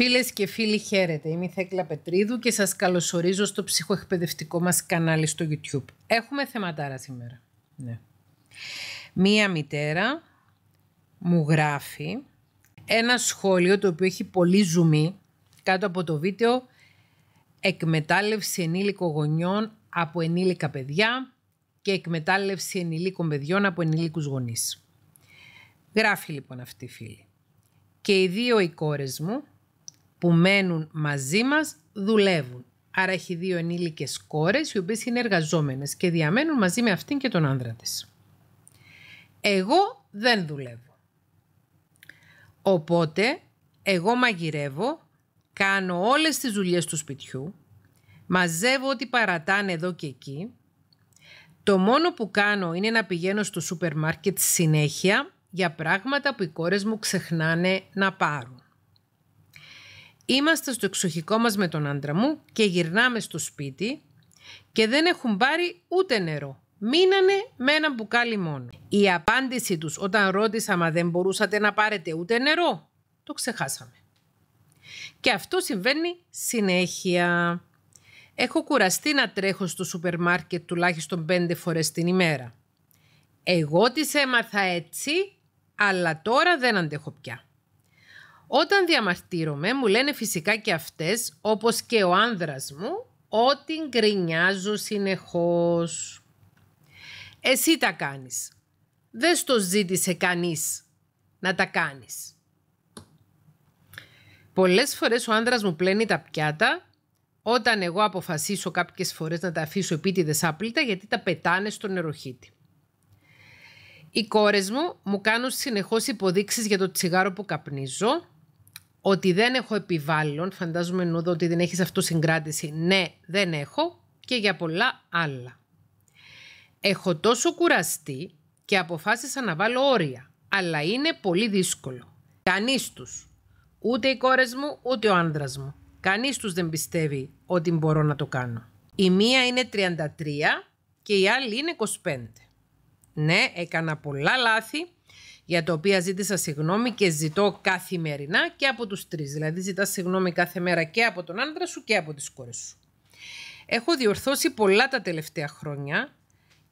Φίλες και φίλοι, χαίρετε. Είμαι η Θέκλα Πετρίδου και σας καλωσορίζω στο ψυχοεκπαιδευτικό μας κανάλι στο YouTube. Έχουμε θεματάρα σήμερα. Ναι. Μία μητέρα μου γράφει ένα σχόλιο το οποίο έχει πολύ ζουμί κάτω από το βίντεο εκμετάλλευση ενήλικων γονιών από ενήλικα παιδιά και εκμετάλλευση ενηλίκων παιδιών από ενηλίκους γονείς. Γράφει λοιπόν αυτή η φίλη. Και οι δύο οι κόρες μου, που μένουν μαζί μας δουλεύουν. Άρα έχει δύο ενήλικες κόρες οι οποίες είναι εργαζόμενες και διαμένουν μαζί με αυτήν και τον άνδρα της. Εγώ δεν δουλεύω. Οπότε εγώ μαγειρεύω, κάνω όλες τις δουλειές του σπιτιού, μαζεύω ό,τι παρατάνε εδώ και εκεί. Το μόνο που κάνω είναι να πηγαίνω στο σούπερ μάρκετ συνέχεια για πράγματα που οι κόρες μου ξεχνάνε να πάρουν. Είμαστε στο εξοχικό μας με τον άντρα μου και γυρνάμε στο σπίτι και δεν έχουν πάρει ούτε νερό. Μείνανε με ένα μπουκάλι μόνο. Η απάντηση τους όταν ρώτησα μα δεν μπορούσατε να πάρετε ούτε νερό, το ξεχάσαμε. Και αυτό συμβαίνει συνέχεια. Έχω κουραστεί να τρέχω στο σούπερ μάρκετ τουλάχιστον πέντε φορές την ημέρα. Εγώ τις έμαθα έτσι, αλλά τώρα δεν αντέχω πια. Όταν διαμαρτύρομαι μου λένε φυσικά και αυτές, όπως και ο άνδρας μου, ότι γκρινιάζω συνεχώς. Εσύ τα κάνεις. Δεν στο ζήτησε κανείς να τα κάνεις. Πολλές φορές ο άνδρας μου πλένει τα πιάτα όταν εγώ αποφασίσω κάποιες φορές να τα αφήσω επίτηδες άπλυτα γιατί τα πετάνε στον νεροχύτη. Οι κόρες μου μου κάνουν συνεχώς υποδείξεις για το τσιγάρο που καπνίζω ότι δεν έχω επιβάλλον, φαντάζομαι νούδο ότι δεν έχεις αυτοσυγκράτηση. Ναι, δεν έχω και για πολλά άλλα. Έχω τόσο κουραστεί και αποφάσισα να βάλω όρια, αλλά είναι πολύ δύσκολο. Κανείς τους, ούτε οι κόρες μου, ούτε ο άνδρας μου. Κανείς τους δεν πιστεύει ότι μπορώ να το κάνω. Η μία είναι 33 και η άλλη είναι 25. Ναι, έκανα πολλά λάθη για τα οποία ζήτησα συγγνώμη και ζητώ καθημερινά και από τους τρεις. Δηλαδή ζητάς συγγνώμη κάθε μέρα και από τον άντρα σου και από τις κόρες σου. Έχω διορθώσει πολλά τα τελευταία χρόνια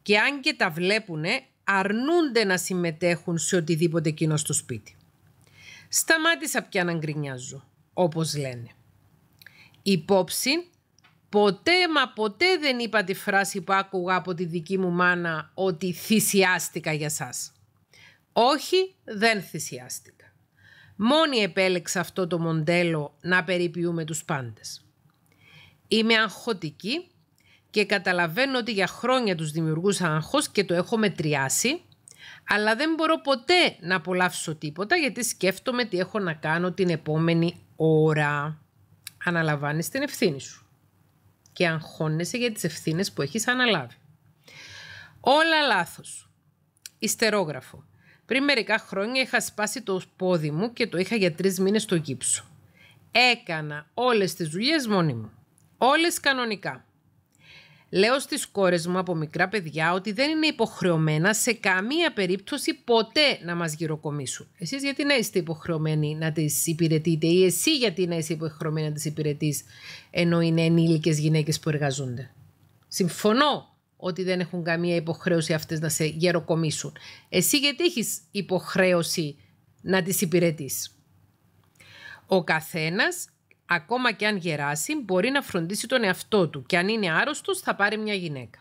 και αν και τα βλέπουνε αρνούνται να συμμετέχουν σε οτιδήποτε κοινό στο σπίτι. Σταμάτησα πια να γκρινιάζω, όπως λένε. Υπόψη, ποτέ μα ποτέ δεν είπα τη φράση που άκουγα από τη δική μου μάνα ότι θυσιάστηκα για σας. Όχι, δεν θυσιάστηκα. Μόνοι επέλεξα αυτό το μοντέλο να περιποιούμε τους πάντες. Είμαι αγχωτική και καταλαβαίνω ότι για χρόνια τους δημιουργούσα αγχός και το έχω μετριάσει, αλλά δεν μπορώ ποτέ να απολαύσω τίποτα γιατί σκέφτομαι τι έχω να κάνω την επόμενη ώρα. Αναλαμβάνεις την ευθύνη σου και αγχώνεσαι για τις ευθύνες που έχεις αναλάβει. Όλα λάθος. Ιστερόγραφο. Πριν μερικά χρόνια είχα σπάσει το πόδι μου και το είχα για τρεις μήνες στο γύψο. Έκανα όλες τις δουλειές μόνη μου. Όλες κανονικά. Λέω στις κόρες μου από μικρά παιδιά ότι δεν είναι υποχρεωμένα σε καμία περίπτωση ποτέ να μας γυροκομίσουν. Εσείς γιατί να είστε υποχρεωμένοι να τις υπηρετείτε ή εσύ γιατί να είσαι υποχρεωμένοι να τις υπηρετείς ενώ είναι ενήλικες γυναίκες που εργαζούνται. Συμφωνώ ότι δεν έχουν καμία υποχρέωση αυτές να σε γεροκομίσουν. Εσύ γιατί έχεις υποχρέωση να τις υπηρετείς. Ο καθένας, ακόμα και αν γεράσει, μπορεί να φροντίσει τον εαυτό του και αν είναι άρρωστος θα πάρει μια γυναίκα.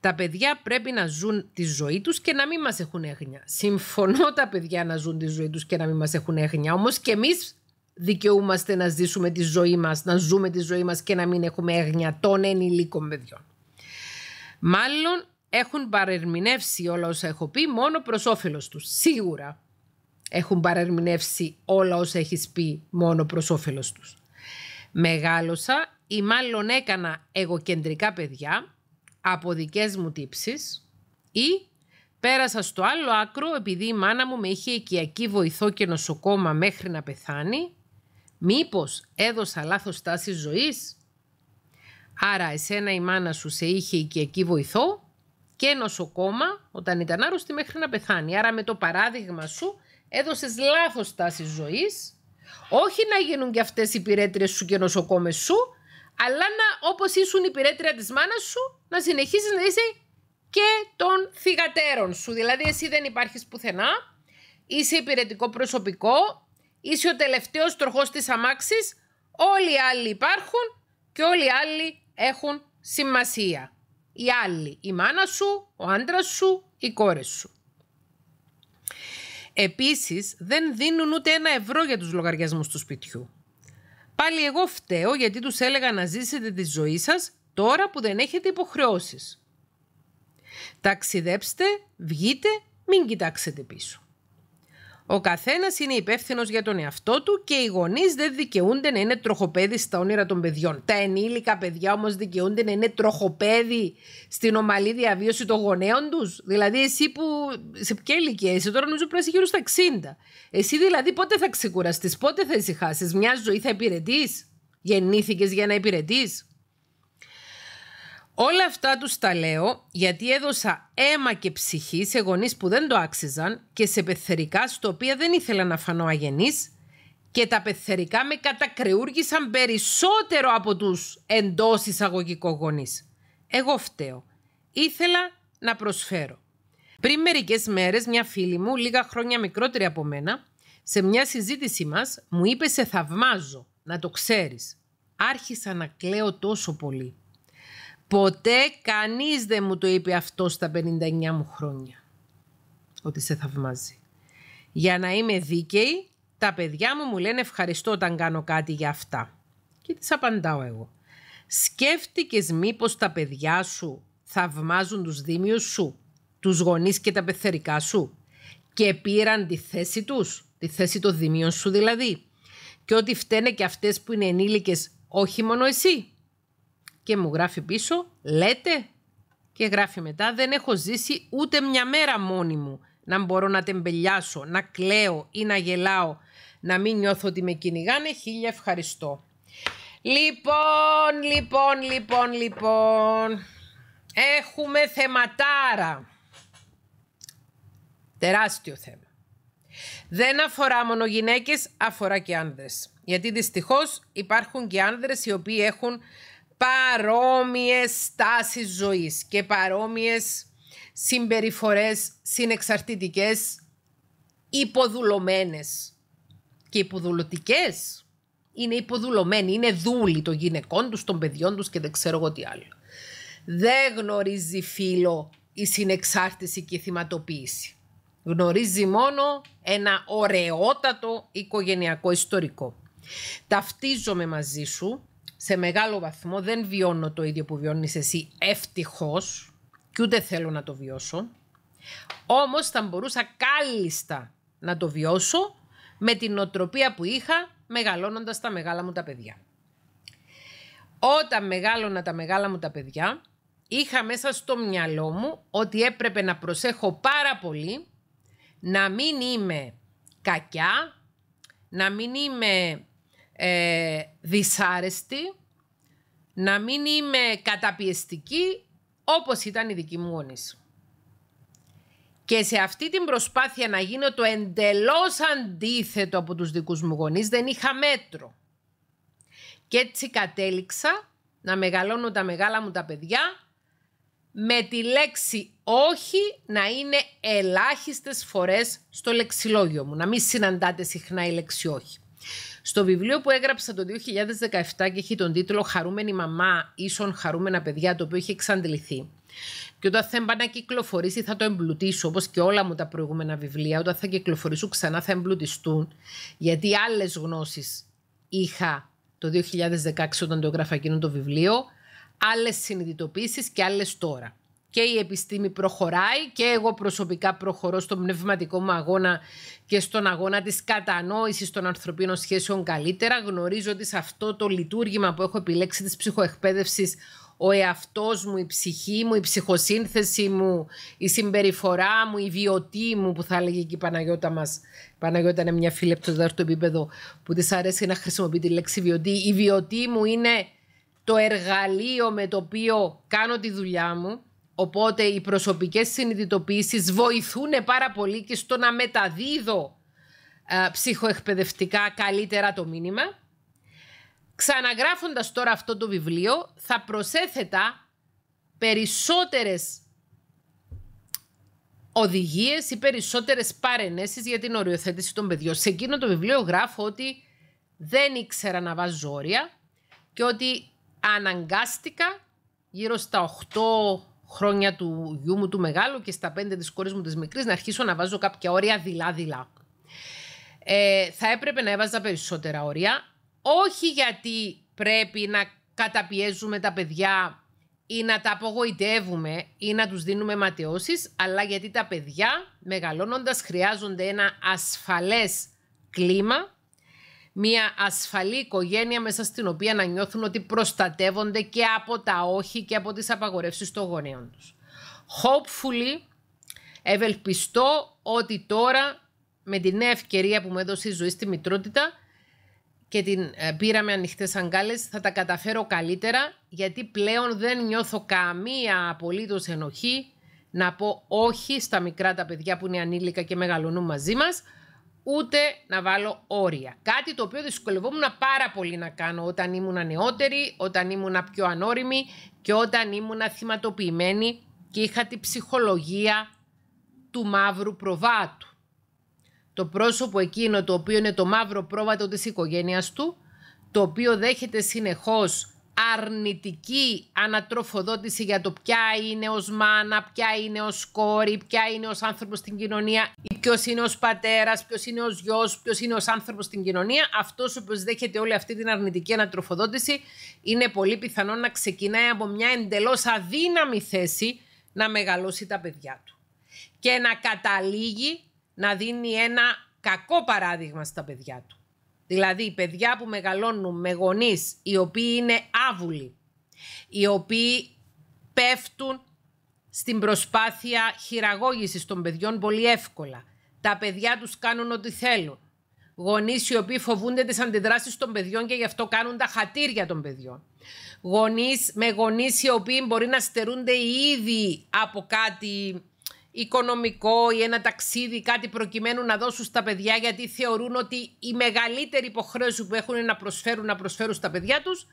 Τα παιδιά πρέπει να ζουν τη ζωή τους και να μην μας έχουν έγνοια. Συμφωνώ τα παιδιά να ζουν τη ζωή τους και να μην μας έχουν έγνοια. Όμως και εμείς δικαιούμαστε να ζήσουμε τη ζωή μας, να ζούμε τη ζωή μας και να μην έχουμε έγνοια των ενηλίκων παιδιών. Μάλλον έχουν παρερμηνεύσει όλα όσα έχω πει μόνο προς όφελος τους. Σίγουρα έχουν παρερμηνεύσει όλα όσα έχεις πει μόνο προς όφελος τους. Μεγάλωσα ή μάλλον έκανα εγωκεντρικά παιδιά από δικές μου τύψεις ή πέρασα στο άλλο άκρο επειδή η μαλλον εκανα εγωκεντρικα παιδια απο δικε μου τυψει η περασα στο αλλο ακρο επειδη η μανα μου με είχε οικιακή βοηθό και νοσοκόμα μέχρι να πεθάνει. Μήπως έδωσα λάθος τάση ζωής Άρα εσένα η μάνα σου σε είχε οικιακή βοηθό και νοσοκόμα όταν ήταν άρρωστη μέχρι να πεθάνει. Άρα με το παράδειγμα σου έδωσες λάθος τάση ζωής, όχι να γίνουν και αυτές οι υπηρέτριες σου και νοσοκόμες σου, αλλά να, όπως ήσουν η υπηρέτρια της μάνας σου, να συνεχίσεις να είσαι και των θυγατέρων σου. Δηλαδή εσύ δεν υπάρχεις πουθενά, είσαι υπηρετικό προσωπικό, είσαι ο τελευταίος τροχός της αμάξης, όλοι οι άλλοι υπάρχουν και όλοι οι άλλοι έχουν σημασία. Οι άλλοι, η μάνα σου, ο άντρας σου, οι κόρες σου. Επίσης, δεν δίνουν ούτε ένα ευρώ για τους λογαριασμούς του σπιτιού. Πάλι εγώ φταίω γιατί τους έλεγα να ζήσετε τη ζωή σας τώρα που δεν έχετε υποχρεώσεις. Ταξιδέψτε, βγείτε, μην κοιτάξετε πίσω. Ο καθένας είναι υπεύθυνος για τον εαυτό του και οι γονείς δεν δικαιούνται να είναι τροχοπέδι στα όνειρα των παιδιών. Τα ενήλικα παιδιά όμως δικαιούνται να είναι τροχοπέδι στην ομαλή διαβίωση των γονέων τους. Δηλαδή, εσύ που. σε ποια ηλικία είσαι, τώρα νομίζω πρέπει γύρω στα 60. Εσύ δηλαδή πότε θα ξεκουραστείς, πότε θα ησυχάσεις, μια ζωή θα υπηρετείς. Γεννήθηκες για να υπηρετείς. Όλα αυτά τους τα λέω γιατί έδωσα αίμα και ψυχή σε γονείς που δεν το άξιζαν και σε πεθερικά στο οποία δεν ήθελα να φανώ αγενής και τα πεθερικά με κατακρεούργησαν περισσότερο από τους εντός εισαγωγικών γονείς. Εγώ φταίω. Ήθελα να προσφέρω. Πριν μερικές μέρες μια φίλη μου, λίγα χρόνια μικρότερη από μένα, σε μια συζήτηση μας μου είπε «Σε θαυμάζω, να το ξέρεις: Άρχισα να κλαίω τόσο πολύ. Ποτέ κανείς δεν μου το είπε αυτό στα 59 μου χρόνια. Ότι σε θαυμάζει. Για να είμαι δίκαιη, τα παιδιά μου μου λένε ευχαριστώ όταν κάνω κάτι για αυτά. Και τις απαντάω εγώ. Σκέφτηκες μήπως τα παιδιά σου θαυμάζουν τους δήμιους σου, τους γονείς και τα πεθερικά σου και πήραν τη θέση τους, τη θέση των δήμιων σου δηλαδή. Και ότι φταίνε και αυτές που είναι ενήλικες, όχι μόνο εσύ. Και μου γράφει πίσω, λέτε. Και γράφει μετά, δεν έχω ζήσει ούτε μια μέρα μόνη μου να μπορώ να τεμπελιάσω, να κλαίω ή να γελάω, να μην νιώθω ότι με κυνηγάνε, χίλια ευχαριστώ. Λοιπόν, λοιπόν, λοιπόν, λοιπόν, έχουμε θεματάρα. Τεράστιο θέμα. Δεν αφορά μόνο γυναίκες, αφορά και άνδρες. Γιατί δυστυχώς υπάρχουν και άνδρες οι οποίοι έχουν παρόμοιες τάσεις ζωής και παρόμοιες συμπεριφορές συνεξαρτητικές υποδουλωμένες και υποδουλωτικές. Είναι υποδουλωμένοι, είναι δούλοι των γυναικών τους, των παιδιών τους και δεν ξέρω εγώ τι άλλο. Δεν γνωρίζει φίλο η συνεξάρτηση και η θυματοποίηση. Γνωρίζει μόνο ένα ωραιότατο οικογενειακό ιστορικό. Ταυτίζομαι μαζί σου σε μεγάλο βαθμό δεν βιώνω το ίδιο που βιώνεις εσύ ευτυχώς και ούτε θέλω να το βιώσω. Όμως θα μπορούσα κάλλιστα να το βιώσω με την οτροπία που είχα μεγαλώνοντας τα μεγάλα μου τα παιδιά. Όταν μεγάλωνα τα μεγάλα μου τα παιδιά, είχα μέσα στο μυαλό μου ότι έπρεπε να προσέχω πάρα πολύ να μην είμαι κακιά, να μην είμαι ε, δυσάρεστη, να μην είμαι καταπιεστική όπως ήταν η δική μου γονείς. Και σε αυτή την προσπάθεια να γίνω το εντελώς αντίθετο από τους δικούς μου γονείς δεν είχα μέτρο. Και έτσι κατέληξα να μεγαλώνω τα μεγάλα μου τα παιδιά με τη λέξη όχι να είναι ελάχιστες φορές στο λεξιλόγιο μου. Να μην συναντάτε συχνά η λέξη όχι. Στο βιβλίο που έγραψα το 2017 και έχει τον τίτλο «Χαρούμενη μαμά ίσον χαρούμενα παιδιά» το οποίο έχει εξαντληθεί. Και όταν θα να κυκλοφορήσει θα το εμπλουτίσω όπως και όλα μου τα προηγούμενα βιβλία. Όταν θα κυκλοφορήσουν ξανά θα εμπλουτιστούν γιατί άλλες γνώσεις είχα το 2016 όταν το έγραφα εκείνο το βιβλίο, άλλες συνειδητοποίησεις και άλλες τώρα και η επιστήμη προχωράει και εγώ προσωπικά προχωρώ στον πνευματικό μου αγώνα και στον αγώνα της κατανόησης των ανθρωπίνων σχέσεων καλύτερα. Γνωρίζω ότι σε αυτό το λειτουργήμα που έχω επιλέξει της ψυχοεκπαίδευσης ο εαυτός μου, η ψυχή μου, η ψυχοσύνθεση μου, η συμπεριφορά μου, η βιωτή μου που θα έλεγε και η Παναγιώτα μας. Η Παναγιώτα είναι μια φίλη από το δεύτερο επίπεδο που της αρέσει να χρησιμοποιεί τη λέξη βιωτή. Η βιωτή μου είναι το εργαλείο με το οποίο κάνω τη δουλειά μου Οπότε οι προσωπικές συνειδητοποιήσεις βοηθούν πάρα πολύ και στο να μεταδίδω ε, ψυχοεκπαιδευτικά καλύτερα το μήνυμα. Ξαναγράφοντας τώρα αυτό το βιβλίο θα προσέθετα περισσότερες οδηγίες ή περισσότερες παρενέσεις για την οριοθέτηση των παιδιών. Σε εκείνο το βιβλίο γράφω ότι δεν ήξερα να βάζω όρια και ότι αναγκάστηκα γύρω στα 8 χρόνια του γιού μου του μεγάλου και στα πέντε της κόρης μου της μικρής να αρχίσω να βάζω κάποια όρια δειλά-δειλά. Ε, θα έπρεπε να έβαζα περισσότερα όρια, όχι γιατί πρέπει να καταπιέζουμε τα παιδιά ή να τα απογοητεύουμε ή να τους δίνουμε ματαιώσεις, αλλά γιατί τα παιδιά μεγαλώνοντας χρειάζονται ένα ασφαλές κλίμα μια ασφαλή οικογένεια μέσα στην οποία να νιώθουν ότι προστατεύονται και από τα όχι και από τις απαγορεύσεις των γονέων τους. Hopefully, ευελπιστώ ότι τώρα με την νέα ευκαιρία που μου έδωσε η ζωή στη μητρότητα και την ε, πήραμε με ανοιχτές αγκάλες, θα τα καταφέρω καλύτερα γιατί πλέον δεν νιώθω καμία απολύτως ενοχή να πω όχι στα μικρά τα παιδιά που είναι ανήλικα και μεγαλώνουν μαζί μας ούτε να βάλω όρια. Κάτι το οποίο δυσκολευόμουν πάρα πολύ να κάνω όταν ήμουν νεότερη, όταν ήμουν πιο ανώριμη και όταν ήμουν θυματοποιημένη και είχα τη ψυχολογία του μαύρου προβάτου. Το πρόσωπο εκείνο το οποίο είναι το μαύρο πρόβατο της οικογένειας του, το οποίο δέχεται συνεχώς αρνητική ανατροφοδότηση για το ποια είναι ως μάνα, ποια είναι ως κόρη, ποια είναι ως άνθρωπος στην κοινωνία, ή ποιος είναι ως πατέρας, ποιος είναι ως γιος, ποιος είναι ως άνθρωπος στην κοινωνία, αυτός ο δέχεται όλη αυτή την αρνητική ανατροφοδότηση είναι πολύ πιθανό να ξεκινάει από μια εντελώς αδύναμη θέση να μεγαλώσει τα παιδιά του και να καταλήγει να δίνει ένα κακό παράδειγμα στα παιδιά του. Δηλαδή, παιδιά που μεγαλώνουν με γονείς οι οποίοι είναι άβουλοι, οι οποίοι πέφτουν στην προσπάθεια χειραγώγησης των παιδιών πολύ εύκολα. Τα παιδιά τους κάνουν ό,τι θέλουν. Γονείς οι οποίοι φοβούνται τις αντιδράσεις των παιδιών και γι' αυτό κάνουν τα χατήρια των παιδιών. Γονείς με γονείς οι οποίοι μπορεί να στερούνται ήδη από κάτι οικονομικό ή ένα ταξίδι, κάτι προκειμένου να δώσουν στα παιδιά γιατί θεωρούν ότι η μεγαλύτερη υποχρέωση που έχουν είναι να προσφέρουν, να προσφέρουν στα παιδιά τους.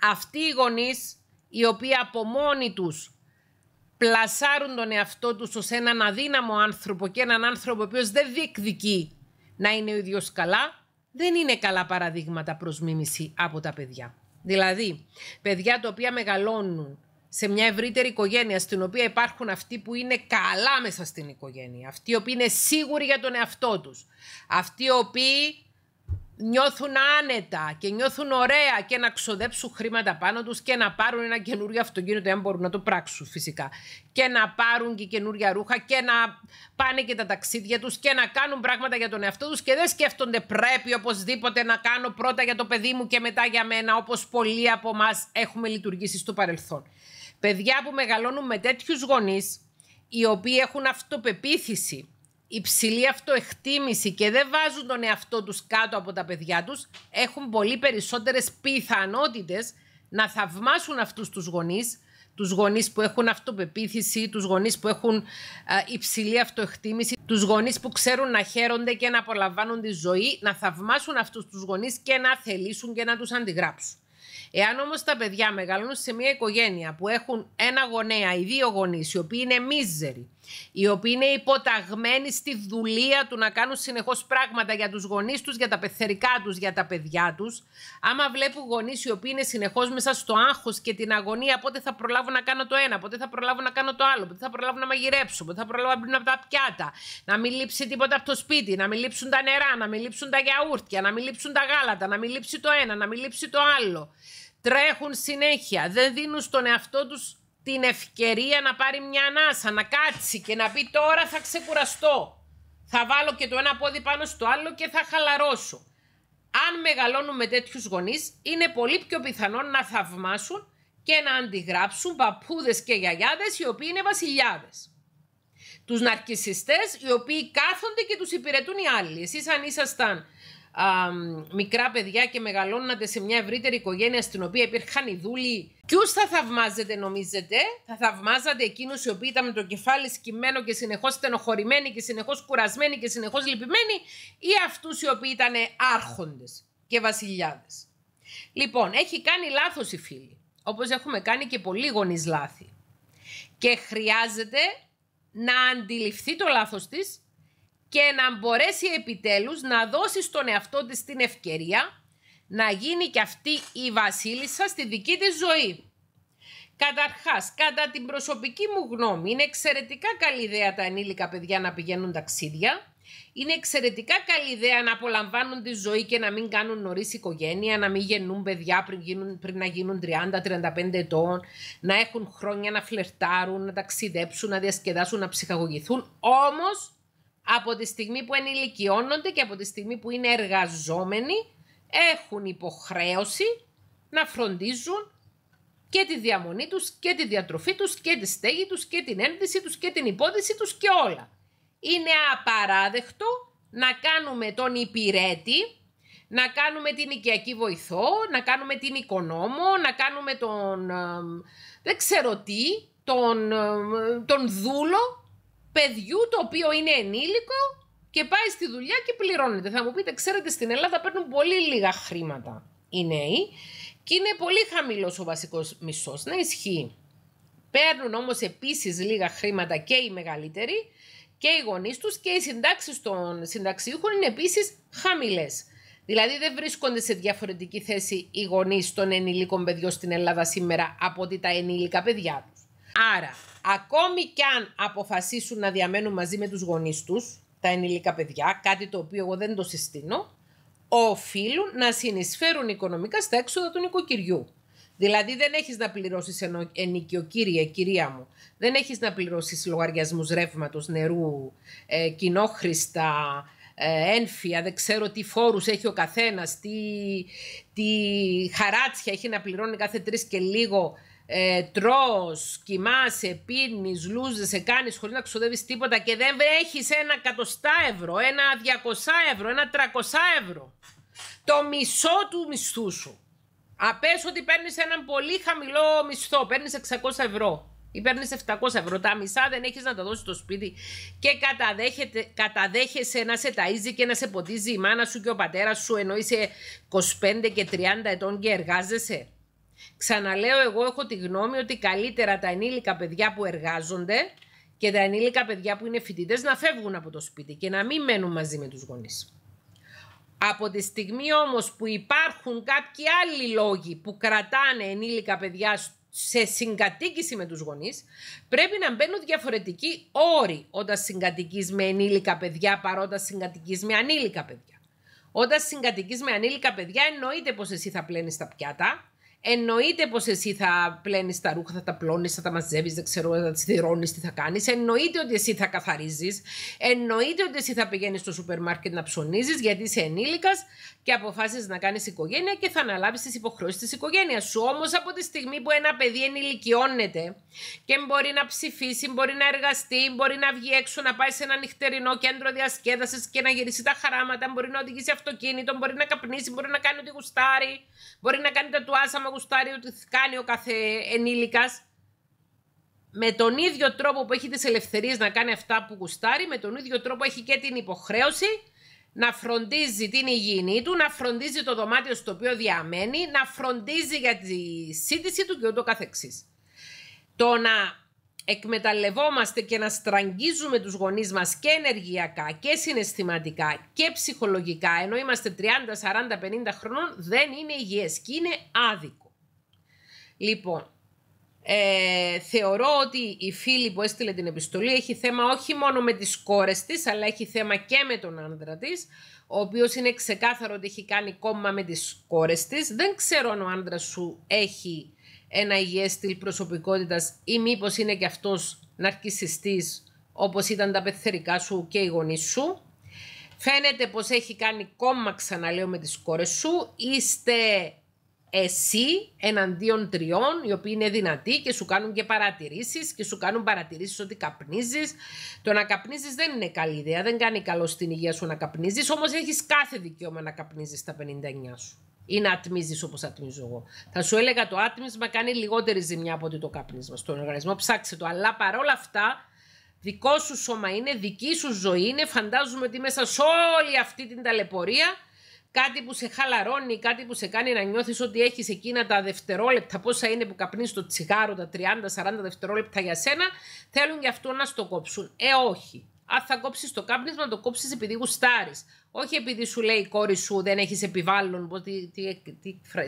Αυτοί οι γονείς οι οποίοι από μόνοι τους πλασάρουν τον εαυτό τους ως έναν αδύναμο άνθρωπο και έναν άνθρωπο ο οποίος δεν διεκδικεί να είναι ο ίδιος καλά, δεν είναι καλά παραδείγματα προς μίμηση από τα παιδιά. Δηλαδή, παιδιά τα οποία μεγαλώνουν σε μια ευρύτερη οικογένεια στην οποία υπάρχουν αυτοί που είναι καλά μέσα στην οικογένεια, αυτοί οι οποίοι είναι σίγουροι για τον εαυτό τους, αυτοί οι οποίοι νιώθουν άνετα και νιώθουν ωραία και να ξοδέψουν χρήματα πάνω τους και να πάρουν ένα καινούριο αυτοκίνητο, αν μπορούν να το πράξουν φυσικά, και να πάρουν και καινούρια ρούχα και να πάνε και τα ταξίδια τους και να κάνουν πράγματα για τον εαυτό τους και δεν σκέφτονται πρέπει οπωσδήποτε να κάνω πρώτα για το παιδί μου και μετά για μένα όπως πολλοί από εμάς έχουμε λειτουργήσει στο παρελθόν. Παιδιά που μεγαλώνουν με τέτοιους γονείς, οι οποίοι έχουν αυτοπεποίθηση, υψηλή αυτοεκτίμηση και δεν βάζουν τον εαυτό τους κάτω από τα παιδιά τους, έχουν πολύ περισσότερες πιθανότητες να θαυμάσουν αυτούς τους γονείς, τους γονείς που έχουν αυτοπεποίθηση, τους γονείς που έχουν ε, υψηλή αυτοεκτίμηση, τους γονείς που ξέρουν να χαίρονται και να απολαμβάνουν τη ζωή, να θαυμάσουν αυτούς τους γονείς και να θελήσουν και να τους αντιγράψουν. Εάν όμως τα παιδιά μεγαλώνουν σε μια οικογένεια που έχουν ένα γονέα ή δύο γονείς, οι οποίοι είναι μίζεροι, οι οποίοι είναι υποταγμένοι στη δουλεία του να κάνουν συνεχώς πράγματα για τους γονείς τους, για τα πεθερικά τους, για τα παιδιά τους, άμα βλέπουν γονείς οι οποίοι είναι συνεχώς μέσα στο άγχος και την αγωνία, πότε θα προλάβω να κάνω το ένα, πότε θα προλάβω να κάνω το άλλο, πότε θα προλάβω να μαγειρέψω, πότε θα προλάβω να μπουν από τα πιάτα, να μην λείψει τίποτα από το σπίτι, να μην λείψουν τα νερά, να μην λείψουν τα γιαούρτια, να μην λείψουν τα γάλατα, να μην λείψει το ένα, να μην λείψει το άλλο τρέχουν συνέχεια, δεν δίνουν στον εαυτό τους την ευκαιρία να πάρει μια ανάσα, να κάτσει και να πει τώρα θα ξεκουραστώ. Θα βάλω και το ένα πόδι πάνω στο άλλο και θα χαλαρώσω. Αν μεγαλώνουμε με τέτοιους γονείς, είναι πολύ πιο πιθανό να θαυμάσουν και να αντιγράψουν παππούδες και γιαγιάδες οι οποίοι είναι βασιλιάδες. Τους ναρκισιστές οι οποίοι κάθονται και τους υπηρετούν οι άλλοι. Εσείς αν ήσασταν α, μικρά παιδιά και μεγαλώνατε σε μια ευρύτερη οικογένεια στην οποία υπήρχαν οι δούλοι, ποιους θα θαυμάζετε, νομίζετε, θα θαυμάζατε εκείνους οι οποίοι ήταν με το κεφάλι σκυμμένο και συνεχώς στενοχωρημένοι και συνεχώς κουρασμένοι και συνεχώς λυπημένοι, ή αυτούς οι οποίοι ήταν άρχοντες και βασιλιάδες. Λοιπόν, έχει κάνει λάθος η φίλη. Όπως έχουμε κάνει και πολλοί γονείς λάθη. Και χρειάζεται να αντιληφθεί το λάθος της και να μπορέσει επιτέλους να δώσει στον εαυτό της την ευκαιρία να γίνει και αυτή η βασίλισσα στη δική της ζωή. Καταρχάς, κατά την προσωπική μου γνώμη, είναι εξαιρετικά καλή ιδέα τα ενήλικα παιδιά να πηγαίνουν ταξίδια. Είναι εξαιρετικά καλή ιδέα να απολαμβάνουν τη ζωή και να μην κάνουν νωρίς οικογένεια, να μην γεννούν παιδιά πριν, γίνουν, πριν να γίνουν 30-35 ετών, να έχουν χρόνια να φλερτάρουν, να ταξιδέψουν, να διασκεδάσουν, να ψυχαγωγηθούν. Όμως, από τη στιγμή που ενηλικιώνονται και από τη στιγμή που είναι εργαζόμενοι έχουν υποχρέωση να φροντίζουν και τη διαμονή τους και τη διατροφή τους και τη στέγη τους και την ένδυση τους και την υπόδειση τους και όλα. Είναι απαράδεκτο να κάνουμε τον υπηρέτη, να κάνουμε την οικιακή βοηθό, να κάνουμε την οικονόμο, να κάνουμε τον δεν ξέρω τι, τον δούλο παιδιού το οποίο είναι ενήλικο και πάει στη δουλειά και πληρώνεται. Θα μου πείτε, ξέρετε, στην Ελλάδα παίρνουν πολύ λίγα χρήματα οι νέοι και είναι πολύ χαμηλός ο βασικός μισθός. Να ισχύει. Παίρνουν όμως επίσης λίγα χρήματα και οι μεγαλύτεροι και οι γονείς τους και οι συντάξεις των συνταξιούχων είναι επίσης χαμηλές. Δηλαδή δεν βρίσκονται σε διαφορετική θέση οι γονείς των ενηλίκων παιδιών στην Ελλάδα σήμερα από ότι τα ενήλικα παιδιά τους. Άρα, Ακόμη κι αν αποφασίσουν να διαμένουν μαζί με τους γονείς τους, τα ενηλικά παιδιά, κάτι το οποίο εγώ δεν το συστήνω, οφείλουν να συνεισφέρουν οικονομικά στα έξοδα του νοικοκυριού. Δηλαδή δεν έχεις να πληρώσεις ενοικιο κυρία μου. Δεν έχεις να πληρώσεις λογαριασμούς ρεύματος, νερού, ε, κοινόχρηστα, ε, ένφια, δεν ξέρω τι φόρους έχει ο καθένας, τι, τι χαράτσια έχει να πληρώνει κάθε τρεις και λίγο ε, τρως, κοιμάσαι, πίνεις, λούζεσαι, κάνεις χωρίς να ξοδεύεις τίποτα και δεν έχει ένα εκατοστά ευρώ, ένα 200 ευρώ, ένα 300 ευρώ. Το μισό του μισθού σου. Απέ ότι παίρνεις έναν πολύ χαμηλό μισθό, Παίρνεις 600 ευρώ ή παίρνεις 700 ευρώ. Τα μισά δεν έχεις να τα δώσεις στο σπίτι και καταδέχεσαι να σε ταΐζει και να σε ποτίζει η μάνα σου και ο πατέρας σου ενώ είσαι 25 και 30 ετών και εργάζεσαι. Ξαναλέω, εγώ έχω τη γνώμη ότι καλύτερα τα ενήλικα παιδιά που εργάζονται και τα ενήλικα παιδιά που είναι φοιτητές να φεύγουν από το σπίτι και να μην μένουν μαζί με τους γονείς. Από τη στιγμή όμως που υπάρχουν κάποιοι άλλοι λόγοι που κρατάνε ενήλικα παιδιά σε συγκατοίκηση με τους γονείς, πρέπει να μπαίνουν διαφορετικοί όροι όταν συγκατοικείς με ενήλικα παιδιά παρότα συγκατοικείς με ανήλικα παιδιά. Όταν συγκατοικείς με ανήλικα παιδιά εννοείται πως εσύ θα πλένεις τα πιάτα, Εννοείται πως εσύ θα πλένεις τα ρούχα, θα τα πλώνεις, θα τα μαζεύεις, δεν ξέρω, θα τις θυρώνεις, τι θα κάνεις. Εννοείται ότι εσύ θα καθαρίζεις. Εννοείται ότι εσύ θα πηγαίνεις στο σούπερ μάρκετ να ψωνίζεις, γιατί είσαι ενήλικας και αποφάσει να κάνεις οικογένεια και θα αναλάβεις τις υποχρεώσεις της οικογένειας σου. Όμως από τη στιγμή που ένα παιδί ενηλικιώνεται και μπορεί να ψηφίσει, μπορεί να εργαστεί, μπορεί να βγει έξω, να πάει σε ένα νυχτερινό κέντρο διασκέδασης και να γυρίσει τα χαράματα, μπορεί να οδηγήσει αυτοκίνητο, μπορεί να καπνίσει, μπορεί να κάνει ό,τι γουστάρει, μπορεί να κάνει τα του γουστάρει ότι κάνει ο κάθε ενήλικά. με τον ίδιο τρόπο που έχει τις ελευθερίες να κάνει αυτά που γουστάρει, με τον ίδιο τρόπο έχει και την υποχρέωση να φροντίζει την υγιεινή του, να φροντίζει το δωμάτιο στο οποίο διαμένει, να φροντίζει για τη σύντηση του και ούτω καθεξής. Το να εκμεταλλευόμαστε και να στραγγίζουμε τους γονείς μας και ενεργειακά και συναισθηματικά και ψυχολογικά, ενώ είμαστε 30, 40, 50 χρονών, δεν είναι υγιές και είναι άδικο. Λοιπόν, ε, θεωρώ ότι η φίλη που έστειλε την επιστολή έχει θέμα όχι μόνο με τις κόρες της, αλλά έχει θέμα και με τον άντρα της, ο οποίος είναι ξεκάθαρο ότι έχει κάνει κόμμα με τις κόρες της. Δεν ξέρω αν ο άντρας σου έχει ένα υγιές στυλ προσωπικότητας ή μήπως είναι και αυτός ναρκισιστής όπως ήταν τα πεθερικά σου και οι γονείς σου. Φαίνεται πως έχει κάνει κόμμα ξαναλέω με τις κόρες σου. Είστε εσύ εναντίον τριών οι οποίοι είναι δυνατοί και σου κάνουν και παρατηρήσεις και σου κάνουν παρατηρήσεις ότι καπνίζεις. Το να καπνίζεις δεν είναι καλή ιδέα, δεν κάνει καλό στην υγεία σου να καπνίζεις, όμως έχεις κάθε δικαίωμα να καπνίζεις τα 59 σου ή να ατμίζεις όπως ατμίζω εγώ. Θα σου έλεγα το άτμισμα κάνει λιγότερη ζημιά από ότι το καπνίσμα στον οργανισμό, ψάξε το. Αλλά παρόλα αυτά δικό σου σώμα είναι, δική σου ζωή είναι, φαντάζομαι ότι μέσα σε όλη αυτή την ταλαιπωρία κάτι που σε χαλαρώνει, κάτι που σε κάνει να νιώθεις ότι έχεις εκείνα τα δευτερόλεπτα, πόσα είναι που καπνίζεις το τσιγάρο, τα 30-40 δευτερόλεπτα για σένα, θέλουν γι' αυτό να στο κόψουν. Ε, όχι. Αν θα κόψεις το κάπνισμα, το κόψεις επειδή γουστάρεις, Όχι επειδή σου λέει η κόρη σου δεν έχεις επιβάλλον. Τι, τι, τι,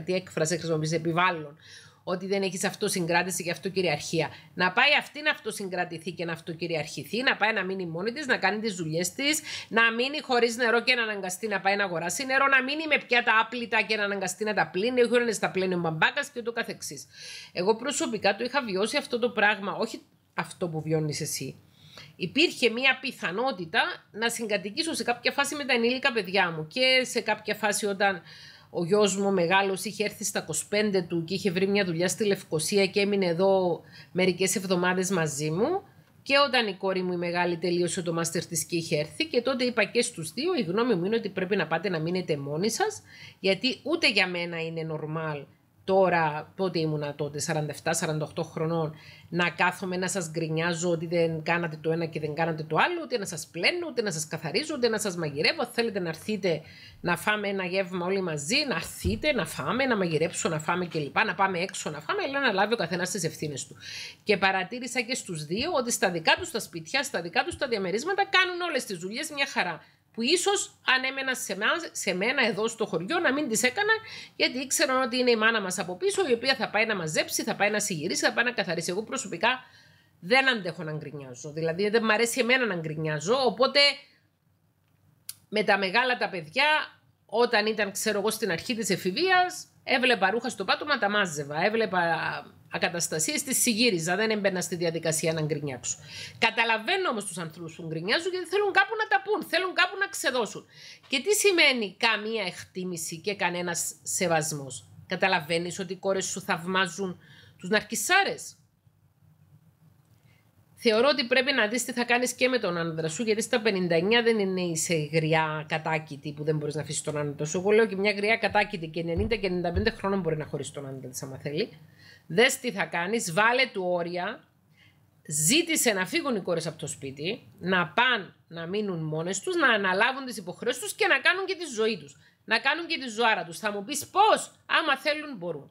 τι έκφραση χρησιμοποιείς, επιβάλλον ότι δεν έχεις αυτοσυγκράτηση και αυτοκυριαρχία. Να πάει αυτή να αυτοσυγκρατηθεί και να αυτοκυριαρχηθεί, να πάει να μείνει μόνη της, να κάνει τις δουλειές της, να μείνει χωρίς νερό και να αναγκαστεί να πάει να αγοράσει νερό, να μείνει με πια τα άπλυτα και να αναγκαστεί να τα πλύνει, όχι να τα πλύνει ο μπαμπάκας και ούτω καθεξής. Εγώ προσωπικά το είχα βιώσει αυτό το πράγμα, όχι αυτό που βιώνεις εσύ. Υπήρχε μια πιθανότητα να συγκατοικήσω σε κάποια φάση με τα ενήλικα παιδιά μου και σε κάποια φάση όταν ο γιος μου μεγάλος είχε έρθει στα 25 του και είχε βρει μια δουλειά στη Λευκοσία και έμεινε εδώ μερικές εβδομάδες μαζί μου. Και όταν η κόρη μου η μεγάλη τελείωσε το μάστερ της και είχε έρθει και τότε είπα και στους δύο η γνώμη μου είναι ότι πρέπει να πάτε να μείνετε μόνοι σας γιατί ούτε για μένα είναι normal τώρα, πότε ήμουνα τότε, 47-48 χρονών, να κάθομαι να σας γκρινιάζω ότι δεν κάνατε το ένα και δεν κάνατε το άλλο, ούτε να σας πλένω, ούτε να σας καθαρίζω, ούτε να σας μαγειρεύω. Θέλετε να έρθετε να φάμε ένα γεύμα όλοι μαζί, να έρθετε να φάμε, να μαγειρέψω, να φάμε κλπ. Να πάμε έξω να φάμε, αλλά να λάβει ο καθένας τις ευθύνες του. Και παρατήρησα και στους δύο ότι στα δικά τους τα σπίτια, στα δικά τους τα διαμερίσματα κάνουν όλες τις δουλειές μια χαρά που ίσως αν έμενα σε, σε μένα εδώ στο χωριό να μην τις έκανα, γιατί ήξερα ότι είναι η μάνα μας από πίσω, η οποία θα πάει να μαζέψει, θα πάει να συγυρίσει, θα πάει να καθαρίσει. Εγώ προσωπικά δεν αντέχω να γκρινιάζω. Δηλαδή δεν μου αρέσει εμένα να γκρινιάζω. Οπότε με τα μεγάλα τα παιδιά, όταν ήταν, ξέρω εγώ, στην αρχή της εφηβείας, Έβλεπα ρούχα στο πάτωμα, τα μάζευα. Έβλεπα ακαταστασίες, τις συγύριζα. Δεν έμπαινα στη διαδικασία να γκρινιάξω. Καταλαβαίνω όμως τους ανθρώπους που γκρινιάζουν γιατί θέλουν κάπου να τα πούν, θέλουν κάπου να ξεδώσουν. Και τι σημαίνει καμία εκτίμηση και κανένας σεβασμός. Καταλαβαίνεις ότι οι κόρες σου θαυμάζουν τους ναρκισάρες. Θεωρώ ότι πρέπει να δεις τι θα κάνεις και με τον άντρα σου, γιατί στα 59 δεν είναι είσαι γριά κατάκητη που δεν μπορείς να αφήσεις τον άντρα σου. Εγώ λέω και μια γριά κατάκητη και 90 και 95 χρόνων μπορεί να χωρίσει τον άντρα της άμα θέλει. Δες τι θα κάνεις, βάλε του όρια, ζήτησε να φύγουν οι κόρες από το σπίτι, να πάνε να μείνουν μόνες τους, να αναλάβουν τις υποχρεώσεις τους και να κάνουν και τη ζωή τους. Να κάνουν και τη ζωάρα τους. Θα μου πεις πώς, άμα θέλουν μπορούν.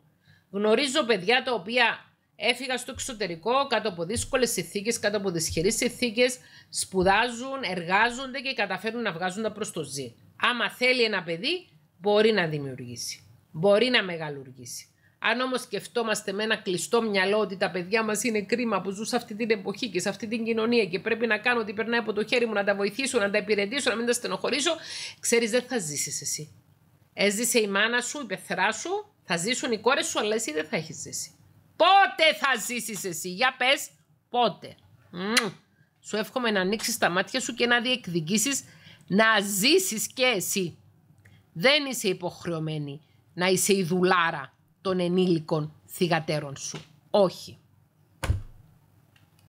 Γνωρίζω παιδιά τα οποία Έφυγα στο εξωτερικό κάτω από δύσκολες συνθήκες, κάτω από δυσχερείς συνθήκες. Σπουδάζουν, εργάζονται και καταφέρουν να βγάζουν τα προς το ζή. Άμα θέλει ένα παιδί, μπορεί να δημιουργήσει. Μπορεί να μεγαλουργήσει. Αν όμως σκεφτόμαστε με ένα κλειστό μυαλό ότι τα παιδιά μας είναι κρίμα που ζουν σε αυτή την εποχή και σε αυτή την κοινωνία και πρέπει να κάνω ό,τι περνάει από το χέρι μου, να τα βοηθήσω, να τα υπηρετήσω, να μην τα στενοχωρήσω, ξέρεις δεν θα ζήσεις εσύ. Έζησε η μάνα σου, η πεθρά σου, θα ζήσουν οι κόρες σου, αλλά εσύ δεν θα έχεις ζήσει. Πότε θα ζήσεις εσύ, για πες, πότε. Σου εύχομαι να ανοίξεις τα μάτια σου και να διεκδικήσεις να ζήσεις και εσύ. Δεν είσαι υποχρεωμένη να είσαι η δουλάρα των ενήλικων θυγατέρων σου. Όχι.